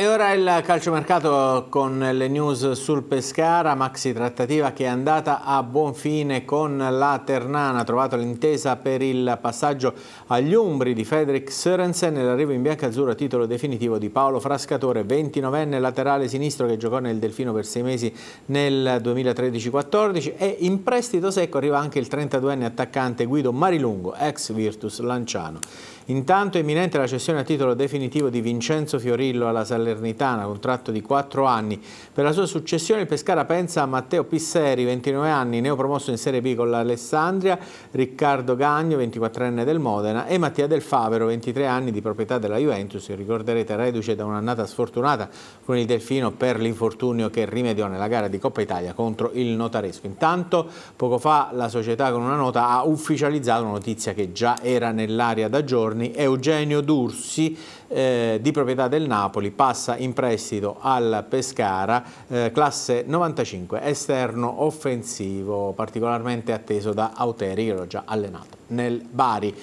E ora il calciomercato con le news sul Pescara, maxi trattativa che è andata a buon fine con la Ternana, trovato l'intesa per il passaggio agli Umbri di Fredrik Sørensen e l'arrivo in bianca azzurro a titolo definitivo di Paolo Frascatore, 29enne laterale sinistro che giocò nel Delfino per sei mesi nel 2013-14 e in prestito secco arriva anche il 32enne attaccante Guido Marilungo, ex Virtus Lanciano. Intanto è imminente la cessione a titolo definitivo di Vincenzo Fiorillo alla Salerno Salernitana, contratto di 4 anni. Per la sua successione il Pescara pensa a Matteo Pisseri, 29 anni, neopromosso in Serie B con l'Alessandria, Riccardo Gagno, 24enne del Modena e Mattia Del Favero, 23 anni di proprietà della Juventus, ricorderete reduce da un'annata sfortunata con il Delfino per l'infortunio che rimediò nella gara di Coppa Italia contro il Notaresco. Intanto poco fa la società con una nota ha ufficializzato una notizia che già era nell'aria da giorni, Eugenio Dursi eh, di proprietà del Napoli, passa passa in prestito al Pescara, eh, classe 95, esterno offensivo, particolarmente atteso da Auteri che l'ho già allenato nel Bari.